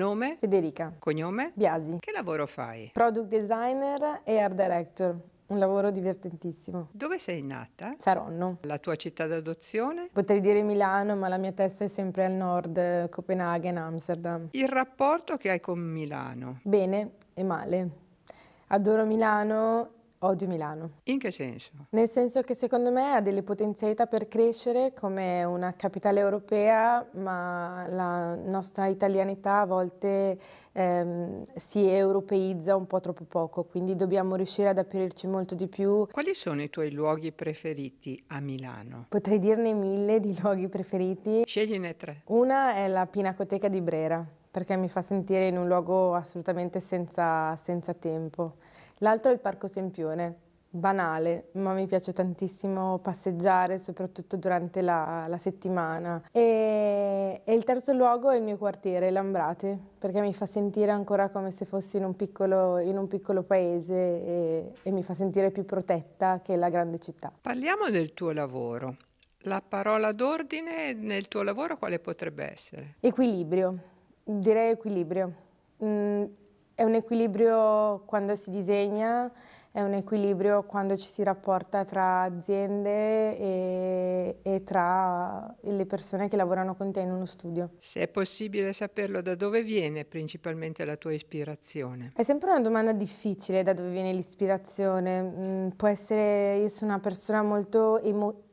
Nome? Federica. Cognome? Biasi. Che lavoro fai? Product designer e art director. Un lavoro divertentissimo. Dove sei nata? Saronno. La tua città d'adozione? Potrei dire Milano, ma la mia testa è sempre al nord, Copenaghen, Amsterdam. Il rapporto che hai con Milano? Bene e male. Adoro Milano Odio Milano. In che senso? Nel senso che secondo me ha delle potenzialità per crescere come una capitale europea, ma la nostra italianità a volte ehm, si europeizza un po' troppo poco, quindi dobbiamo riuscire ad aprirci molto di più. Quali sono i tuoi luoghi preferiti a Milano? Potrei dirne mille di luoghi preferiti. Scegliene tre. Una è la Pinacoteca di Brera, perché mi fa sentire in un luogo assolutamente senza, senza tempo. L'altro è il Parco Sempione, banale, ma mi piace tantissimo passeggiare, soprattutto durante la, la settimana. E, e, il terzo luogo è il mio quartiere, Lambrate, perché mi fa sentire ancora come se fossi in un piccolo, in un piccolo paese e, e mi fa sentire più protetta che la grande città. Parliamo del tuo lavoro. La parola d'ordine nel tuo lavoro quale potrebbe essere? Equilibrio, direi equilibrio. Mm è un equilibrio quando si disegna, è un equilibrio quando ci si rapporta tra aziende e, e, tra le persone che lavorano con te in uno studio. Se è possibile saperlo, da dove viene principalmente la tua ispirazione? È sempre una domanda difficile da dove viene l'ispirazione. Mm, può essere, io sono una persona molto emotiva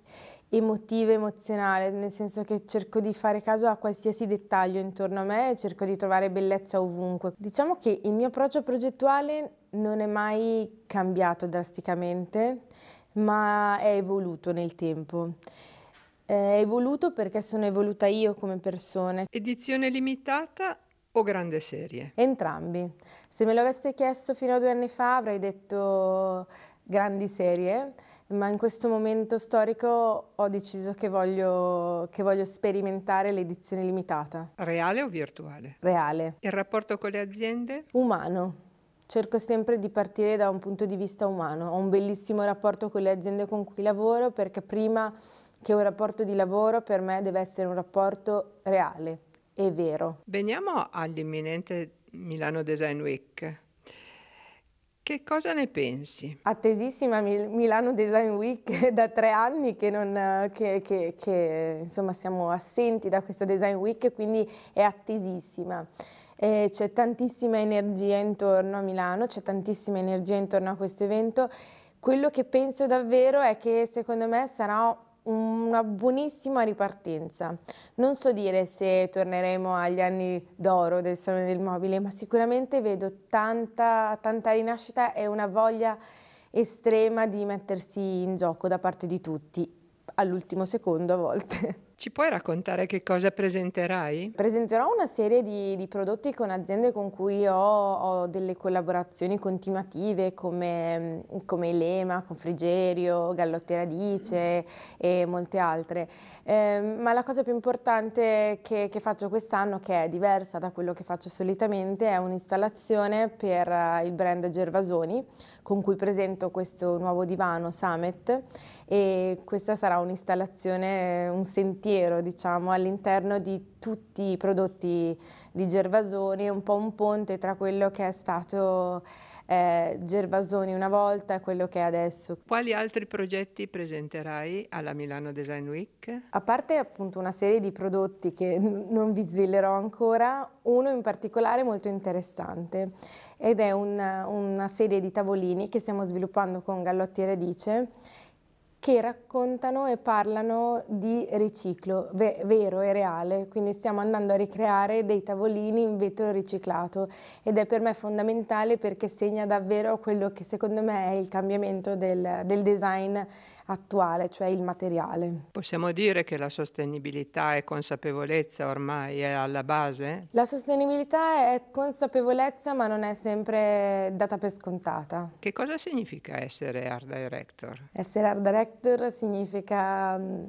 emotiva, emozionale, nel senso che cerco di fare caso a qualsiasi dettaglio intorno a me e cerco di trovare bellezza ovunque. Diciamo che il mio approccio progettuale non è mai cambiato drasticamente, ma è evoluto nel tempo. È evoluto perché sono evoluta io come persona. Edizione limitata o grande serie? Entrambi. Se me lo l'aveste chiesto fino a due anni fa avrei detto grandi serie, ma in questo momento storico ho deciso che voglio, che voglio sperimentare l'edizione limitata. Reale o virtuale? Reale. Il rapporto con le aziende? Umano. Cerco sempre di partire da un punto di vista umano. Ho un bellissimo rapporto con le aziende con cui lavoro perché prima che un rapporto di lavoro per me deve essere un rapporto reale e vero. Veniamo all'imminente Milano Design Week. Che cosa ne pensi? Attesissima Mil Milano Design Week da tre anni che, non, che, che, che insomma, siamo assenti da questa Design Week, quindi è attesissima. Eh, c'è tantissima energia intorno a Milano, c'è tantissima energia intorno a questo evento. Quello che penso davvero è che secondo me sarà una buonissima ripartenza. Non so dire se torneremo agli anni d'oro del Salone del Mobile, ma sicuramente vedo tanta, tanta rinascita e una voglia estrema di mettersi in gioco da parte di tutti, all'ultimo secondo a volte. Ci puoi raccontare che cosa presenterai? Presenterò una serie di, di prodotti con aziende con cui ho, ho delle collaborazioni continuative come, come Lema, Confrigerio, Gallotti Radice e molte altre. Eh, ma la cosa più importante che, che faccio quest'anno, che è diversa da quello che faccio solitamente, è un'installazione per eh, il brand Gervasoni con cui presento questo nuovo divano Summit e questa sarà un'installazione, un sentito sentiero diciamo, all'interno di tutti i prodotti di Gervasoni, un po' un ponte tra quello che è stato eh, Gervasoni una volta e quello che è adesso. Quali altri progetti presenterai alla Milano Design Week? A parte appunto una serie di prodotti che non vi svelerò ancora, uno in particolare molto interessante ed è una, una serie di tavolini che stiamo sviluppando con Gallotti e Radice che raccontano e parlano di riciclo ve vero e reale, quindi stiamo andando a ricreare dei tavolini in vetro riciclato ed è per me fondamentale perché segna davvero quello che secondo me è il cambiamento del, del design attuale, cioè il materiale. Possiamo dire che la sostenibilità e consapevolezza ormai è alla base? La sostenibilità è consapevolezza ma non è sempre data per scontata. Che cosa significa essere art director? Essere art director significa mm,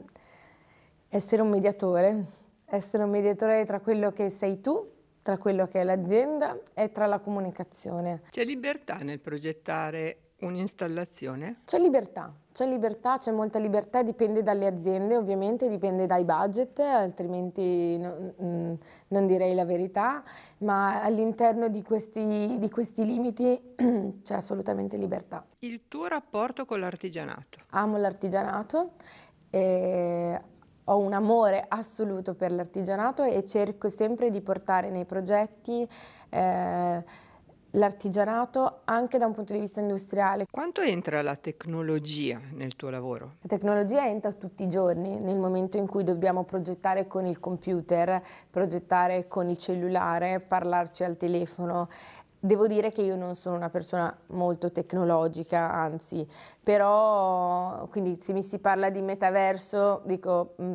essere un mediatore, essere un mediatore tra quello che sei tu tra quello che è l'azienda e tra la comunicazione. C'è libertà nel progettare un'installazione? C'è libertà, c'è libertà, c'è molta libertà, dipende dalle aziende ovviamente, dipende dai budget, altrimenti non, mm, non direi la verità, ma all'interno di questi, di questi limiti c'è assolutamente libertà. Il tuo rapporto con l'artigianato? Amo l'artigianato. E ho un amore assoluto per l'artigianato e cerco sempre di portare nei progetti eh, l'artigianato anche da un punto di vista industriale. Quanto entra la tecnologia nel tuo lavoro? La tecnologia entra tutti i giorni, nel momento in cui dobbiamo progettare con il computer, progettare con il cellulare, parlarci al telefono. Devo dire che io non sono una persona molto tecnologica, anzi, però quindi se mi si parla di metaverso dico... Mm.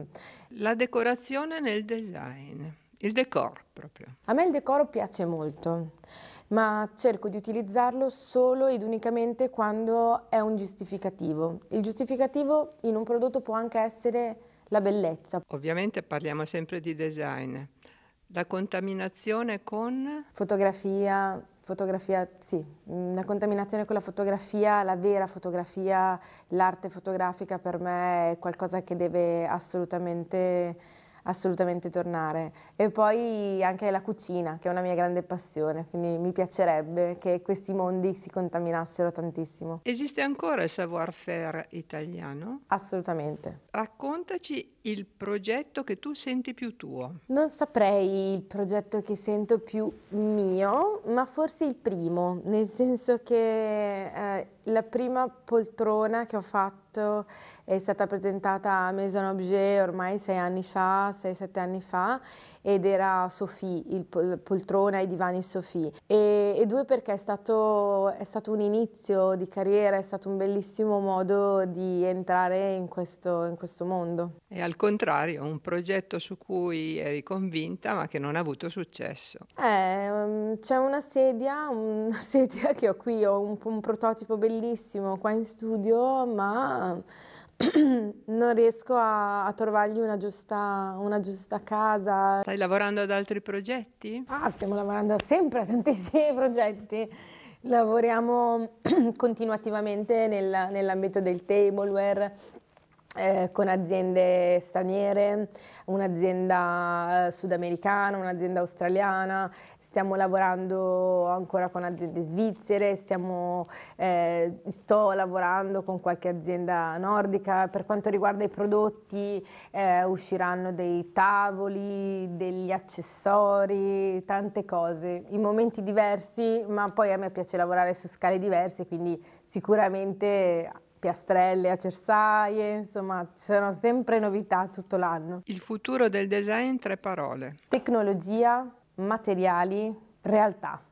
La decorazione nel design, il decor proprio. A me il decor piace molto ma cerco di utilizzarlo solo ed unicamente quando è un giustificativo. Il giustificativo in un prodotto può anche essere la bellezza. Ovviamente parliamo sempre di design. La contaminazione con? Fotografia, fotografia, sì, La contaminazione con la fotografia, la vera fotografia, l'arte fotografica per me è qualcosa che deve assolutamente assolutamente tornare. E poi anche la cucina, che è una mia grande passione, quindi mi piacerebbe che questi mondi si contaminassero tantissimo. Esiste ancora il savoir-faire italiano? Assolutamente. Raccontaci il progetto che tu senti più tuo. Non saprei il progetto che sento più mio, ma forse il primo, nel senso che eh, la prima poltrona che ho fatto è stata presentata a Maison Objet ormai sei anni fa, sei, sette anni fa, ed era Sophie, il pol poltrona e i divani Sophie. E, e due perché è stato, è stato, un inizio di carriera, è stato un bellissimo modo di entrare in questo, in questo mondo. E al contrario, un progetto su cui eri convinta ma che non ha avuto successo. Eh, mm, c'è una sedia, una sedia che ho qui, ho un, un prototipo bellissimo bellissimo qua in studio, ma non riesco a, a trovargli una giusta, una giusta, casa. Stai lavorando ad altri progetti? Ah, stiamo lavorando sempre a tantissimi progetti. Lavoriamo continuativamente nel, nell'ambito del tableware, eh, con aziende straniere, un'azienda eh, sudamericana, un'azienda australiana, stiamo lavorando ancora con aziende svizzere, stiamo, eh, sto lavorando con qualche azienda nordica. Per quanto riguarda i prodotti eh, usciranno dei tavoli, degli accessori, tante cose, in momenti diversi, ma poi a me piace lavorare su scale diverse, quindi sicuramente piastrelle, acersaie, insomma ci sono sempre novità tutto l'anno. Il futuro del design, in tre parole. Tecnologia, materiali, realtà.